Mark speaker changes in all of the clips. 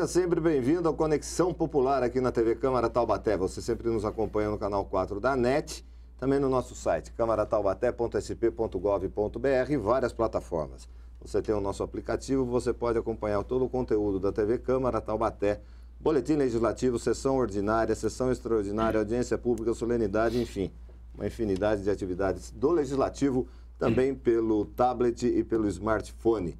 Speaker 1: Seja sempre bem-vindo ao Conexão Popular aqui na TV Câmara Taubaté. Você sempre nos acompanha no canal 4 da NET, também no nosso site Taubaté.sp.gov.br e várias plataformas. Você tem o nosso aplicativo, você pode acompanhar todo o conteúdo da TV Câmara Taubaté, boletim legislativo, sessão ordinária, sessão extraordinária, hum. audiência pública, solenidade, enfim, uma infinidade de atividades do legislativo também hum. pelo tablet e pelo smartphone.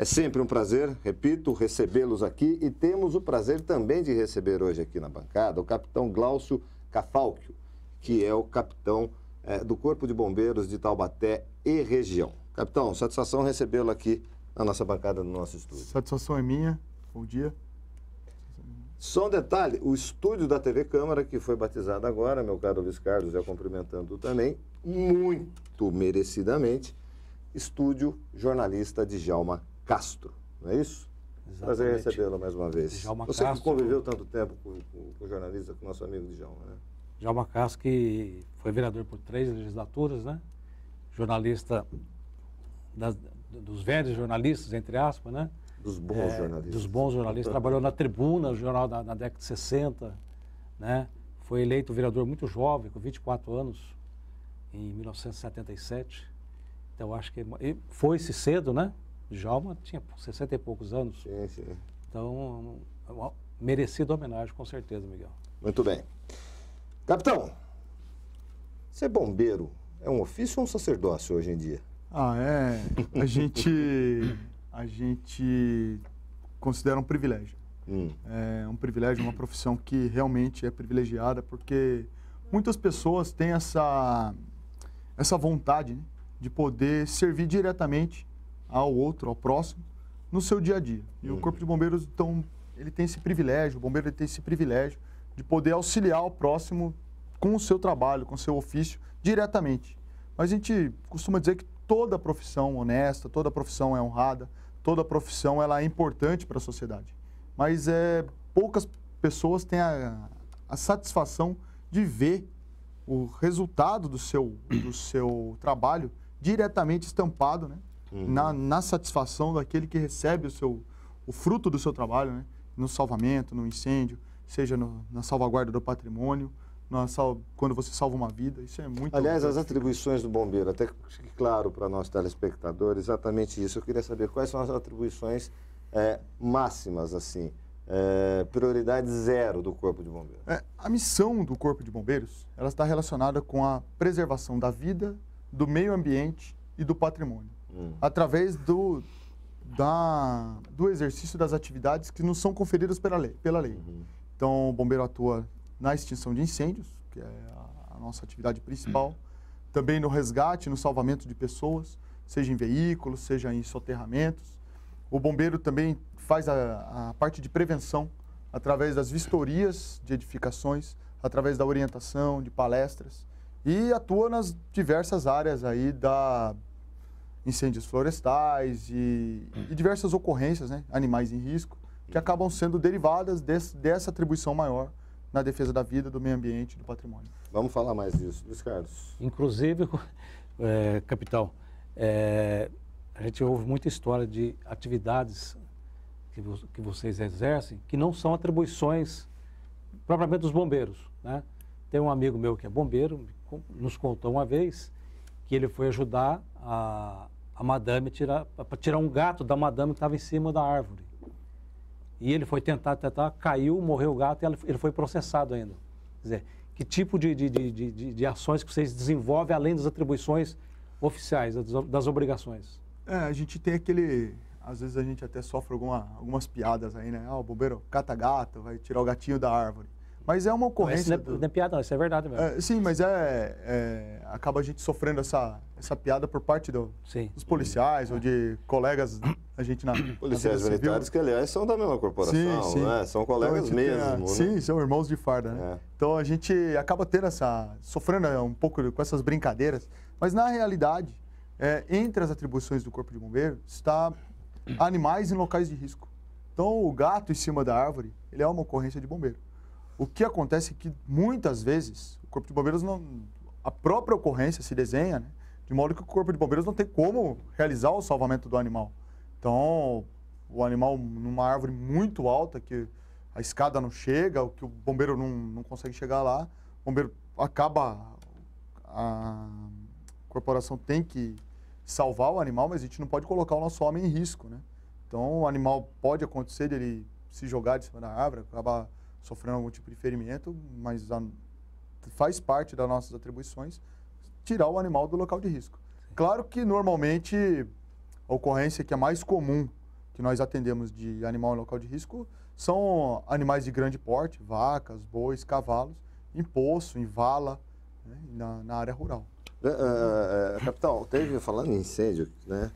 Speaker 1: É sempre um prazer, repito, recebê-los aqui e temos o prazer também de receber hoje aqui na bancada o capitão Glaucio Cafalcchio, que é o capitão é, do Corpo de Bombeiros de Taubaté e região. Capitão, satisfação recebê-lo aqui na nossa bancada no nosso estúdio.
Speaker 2: Satisfação é minha. Bom dia.
Speaker 1: Só um detalhe, o estúdio da TV Câmara, que foi batizado agora, meu caro Luiz Carlos, já cumprimentando também,
Speaker 2: muito
Speaker 1: merecidamente, estúdio jornalista de Djalma Castro, não é isso? Exatamente. Prazer recebê-lo mais uma vez. Djalma Você Castro, que conviveu tanto tempo com, com, com o jornalista, com o nosso amigo Djalma, né?
Speaker 3: Djalma Castro, que foi vereador por três legislaturas, né? Jornalista das, dos velhos jornalistas, entre aspas, né? Dos bons é, jornalistas. Dos bons jornalistas. Trabalhou na tribuna, no jornal da, na década de 60, né? Foi eleito vereador muito jovem, com 24 anos, em 1977. Então, acho que foi-se cedo, né? Djalma tinha 60 e poucos anos. Sim, sim. Então, uma merecida homenagem, com certeza, Miguel. Muito
Speaker 1: bem. Capitão, ser é bombeiro é um ofício ou um sacerdócio hoje em dia?
Speaker 2: Ah, é. A gente, a gente considera um privilégio. Hum. É um privilégio, uma profissão que realmente é privilegiada, porque muitas pessoas têm essa, essa vontade né, de poder servir diretamente ao outro, ao próximo, no seu dia a dia. E uhum. o hum. Corpo de Bombeiros, então, ele tem esse privilégio, o bombeiro tem esse privilégio de poder auxiliar o próximo com o seu trabalho, com o seu ofício, diretamente. Mas a gente costuma dizer que toda profissão honesta, toda profissão é honrada, toda profissão ela é importante para a sociedade. Mas é, poucas pessoas têm a, a satisfação de ver o resultado do seu, do seu trabalho diretamente estampado né, uhum. na, na, satisfação daquele que recebe o, seu, o fruto do seu trabalho, né? no salvamento, no incêndio, seja no, na salvaguarda do patrimônio, na sal, quando você salva uma vida. Isso é muito. Aliás, as
Speaker 1: atribuições do bombeiro, até que claro para nós telespectadores, exatamente isso. Eu queria saber quais são as atribuições é, máximas, assim. É, prioridade zero do Corpo de Bombeiros?
Speaker 2: É, a missão do Corpo de Bombeiros ela está relacionada com a preservação da vida, do meio ambiente e do patrimônio hum. através do, da, do exercício das atividades que não são conferidas pela lei. Pela lei. Uhum. Então, o bombeiro atua na extinção de incêndios, que é a, a nossa atividade principal, uhum. também no resgate, no salvamento de pessoas, seja em veículos, seja em soterramentos. O bombeiro também faz a, a parte de prevenção através das vistorias de edificações, através da orientação, de palestras e atua nas diversas áreas aí da incêndios florestais e, e diversas ocorrências, né, animais em risco, que acabam sendo derivadas desse, dessa atribuição maior na defesa da vida, do meio ambiente, do patrimônio. Vamos falar mais disso, Luiz Carlos.
Speaker 3: Inclusive, é, capital, é, a gente ouve muita história de atividades que, vo que vocês exercem que não são atribuições propriamente dos bombeiros. Né? Tem um amigo meu que é bombeiro, nos contou uma vez que ele foi ajudar a, a madame tirar, tirar um gato da madame que estava em cima da árvore. E ele foi tentar, tentar, caiu, morreu o gato e ele foi processado ainda. Quer dizer, que tipo de, de, de, de, de ações que vocês desenvolvem além das atribuições oficiais, das, das obrigações?
Speaker 2: É, a gente tem aquele, às vezes a gente até sofre alguma, algumas piadas aí, né? Ah, o bombeiro cata gato, vai tirar o gatinho da árvore. Mas é uma ocorrência. Não, é- não
Speaker 3: é, piada, não, isso é verdade mesmo. É,
Speaker 2: sim, mas é, é, Acaba a gente sofrendo essa, essa piada por parte do, dos policiais ou de colegas, a gente na. Policiais militares,
Speaker 1: que aliás são da mesma corporação, sim, sim. Né? São colegas então, mesmo. né? Sim,
Speaker 2: são irmãos de farda, né? É. Então a gente acaba tendo essa. sofrendo é, um pouco com essas brincadeiras. Mas na realidade, entre as atribuições do Corpo de Bombeiro, está animais em locais de risco. Então o gato em cima da árvore, ele é uma ocorrência de bombeiro. O que acontece é que muitas vezes o Corpo de Bombeiros não. A própria ocorrência se desenha, né? de modo que o Corpo de Bombeiros não tem como realizar o salvamento do animal. Então, o animal numa árvore muito alta, que a escada não chega, que o bombeiro não, não consegue chegar lá, o bombeiro acaba. A corporação tem que salvar o animal, mas a gente não pode colocar o nosso homem em risco, né? Então, o animal pode acontecer dele se jogar de cima da árvore, acabar sofrendo algum tipo de ferimento, mas a, faz parte das nossas atribuições tirar o animal do local de risco. Sim. Claro que normalmente a ocorrência que é mais comum que nós atendemos de animal em local de risco são animais de grande porte, vacas, bois, cavalos, em poço, em vala, né, na, na, área rural.
Speaker 1: É, é, é, é capitão, teve falando em incêndio, né?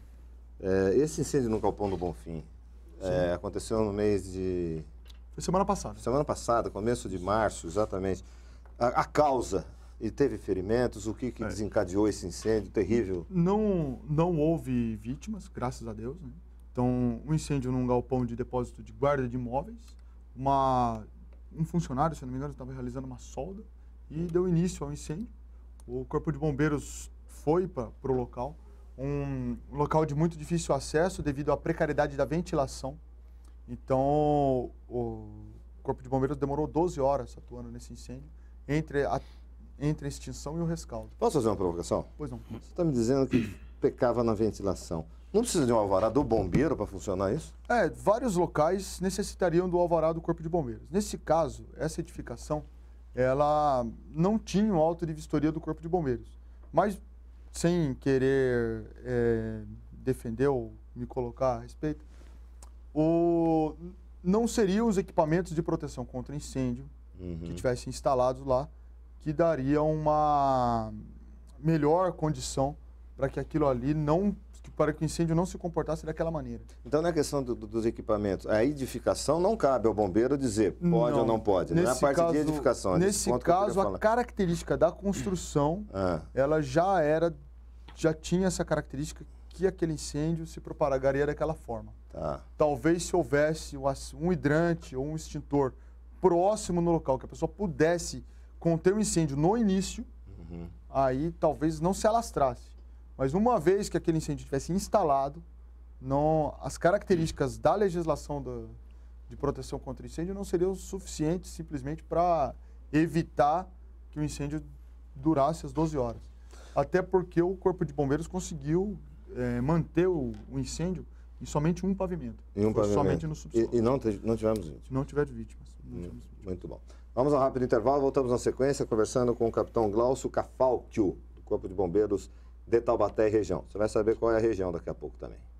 Speaker 1: É, esse incêndio no Calpão do Bonfim é, aconteceu no mês de foi semana passada. Semana passada, começo de março, exatamente. A, a causa e teve ferimentos, o que, que é. desencadeou esse incêndio terrível?
Speaker 2: Não, não houve vítimas, graças a Deus. Né? Então, um incêndio num galpão de depósito de guarda de imóveis, uma, um funcionário, se não me engano, estava realizando uma solda e deu início ao incêndio. O corpo de bombeiros foi para o local, um local de muito difícil acesso devido à precariedade da ventilação. Então, o, Corpo de Bombeiros demorou 12 horas atuando nesse incêndio, entre a, entre a extinção e o rescaldo. Posso fazer uma provocação? Pois não. Você está me
Speaker 1: dizendo que pecava na ventilação. Não precisa de um alvará do bombeiro para funcionar isso?
Speaker 2: É, vários locais necessitariam do alvará do Corpo de Bombeiros. Nesse caso, essa edificação, ela não tinha o auto de vistoria do Corpo de Bombeiros. Mas, sem querer é, defender ou me colocar a respeito, o, não seriam os equipamentos de proteção contra incêndio uhum. que tivessem instalados lá, que daria uma melhor condição para que aquilo ali não para que o incêndio não se comportasse daquela maneira.
Speaker 1: Então, na questão do, dos equipamentos, a edificação não cabe ao bombeiro dizer pode não, ou não pode, né? nesse parte caso, de edificação. nesse caso, a
Speaker 2: característica da construção, ah. ela já era, já tinha essa característica que aquele incêndio se propagaria daquela forma. Tá. Talvez se houvesse um hidrante ou um extintor próximo no local, que a pessoa pudesse conter o um incêndio no início, uhum. aí talvez não se alastrasse. Mas uma vez que aquele incêndio tivesse instalado, não, as características da legislação do, de proteção contra incêndio não seriam suficientes simplesmente para evitar que o incêndio durasse as 12 horas. Até porque o Corpo de Bombeiros conseguiu é, manter o, o incêndio e somente um pavimento. E um pavimento. Somente no
Speaker 1: subsolo. E, e não, não tivemos vítimas.
Speaker 2: Não tiveram vítimas. Não hum, vítimas. Muito bom.
Speaker 1: Vamos a um rápido intervalo, voltamos na sequência, conversando com o capitão Glaucio Cafalquio, do Corpo de Bombeiros de Taubaté e região. Você vai saber qual é a região daqui a pouco também.